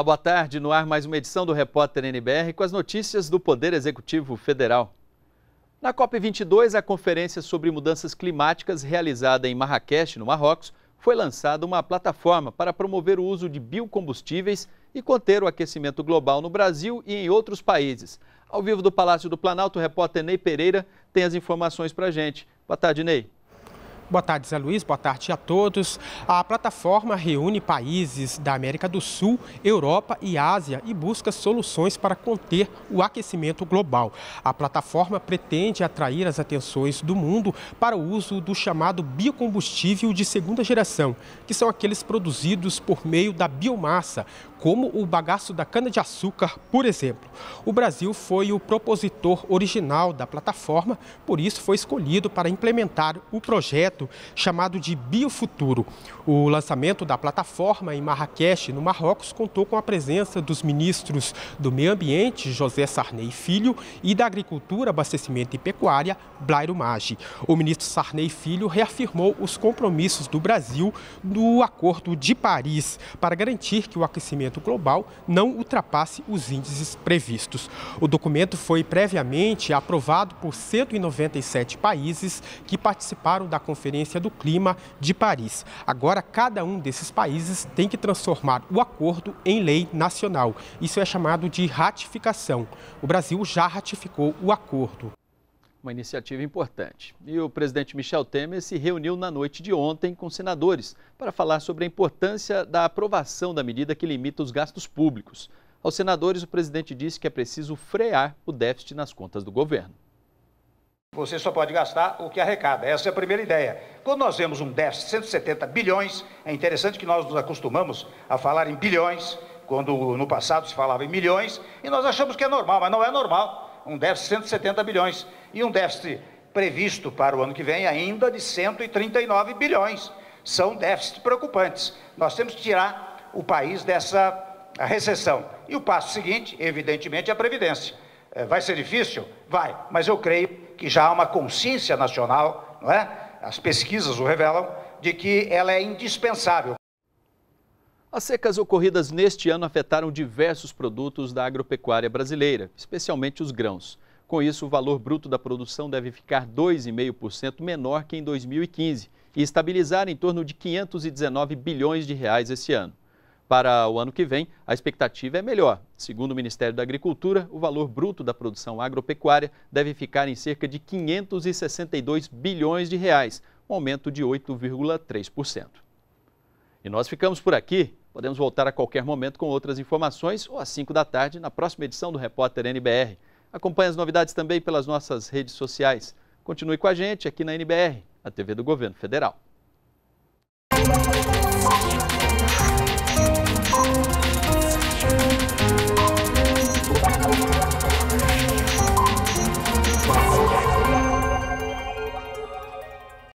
Olá, boa tarde. No ar, mais uma edição do Repórter NBR com as notícias do Poder Executivo Federal. Na COP22, a Conferência sobre Mudanças Climáticas, realizada em Marrakech, no Marrocos, foi lançada uma plataforma para promover o uso de biocombustíveis e conter o aquecimento global no Brasil e em outros países. Ao vivo do Palácio do Planalto, o repórter Ney Pereira tem as informações para a gente. Boa tarde, Ney. Boa tarde, Zé Luiz. Boa tarde a todos. A plataforma reúne países da América do Sul, Europa e Ásia e busca soluções para conter o aquecimento global. A plataforma pretende atrair as atenções do mundo para o uso do chamado biocombustível de segunda geração, que são aqueles produzidos por meio da biomassa, como o bagaço da cana-de-açúcar, por exemplo. O Brasil foi o propositor original da plataforma, por isso foi escolhido para implementar o projeto projeto chamado de Biofuturo. O lançamento da plataforma em Marrakech, no Marrocos, contou com a presença dos ministros do Meio Ambiente, José Sarney Filho, e da Agricultura, Abastecimento e Pecuária, Blairo Maggi. O ministro Sarney Filho reafirmou os compromissos do Brasil no Acordo de Paris para garantir que o aquecimento global não ultrapasse os índices previstos. O documento foi previamente aprovado por 197 países que participaram da conferência Conferência do Clima de Paris. Agora, cada um desses países tem que transformar o acordo em lei nacional. Isso é chamado de ratificação. O Brasil já ratificou o acordo. Uma iniciativa importante. E o presidente Michel Temer se reuniu na noite de ontem com senadores para falar sobre a importância da aprovação da medida que limita os gastos públicos. Aos senadores, o presidente disse que é preciso frear o déficit nas contas do governo. Você só pode gastar o que arrecada. Essa é a primeira ideia. Quando nós vemos um déficit de 170 bilhões, é interessante que nós nos acostumamos a falar em bilhões, quando no passado se falava em milhões, e nós achamos que é normal, mas não é normal. Um déficit de 170 bilhões e um déficit previsto para o ano que vem ainda de 139 bilhões. São déficits preocupantes. Nós temos que tirar o país dessa recessão. E o passo seguinte, evidentemente, é a Previdência. É, vai ser difícil? Vai, mas eu creio que já há uma consciência nacional, não é? As pesquisas o revelam, de que ela é indispensável. As secas ocorridas neste ano afetaram diversos produtos da agropecuária brasileira, especialmente os grãos. Com isso, o valor bruto da produção deve ficar 2,5% menor que em 2015 e estabilizar em torno de 519 bilhões de reais esse ano. Para o ano que vem, a expectativa é melhor. Segundo o Ministério da Agricultura, o valor bruto da produção agropecuária deve ficar em cerca de 562 bilhões de reais, um aumento de 8,3%. E nós ficamos por aqui. Podemos voltar a qualquer momento com outras informações ou às 5 da tarde na próxima edição do Repórter NBR. Acompanhe as novidades também pelas nossas redes sociais. Continue com a gente aqui na NBR, a TV do Governo Federal.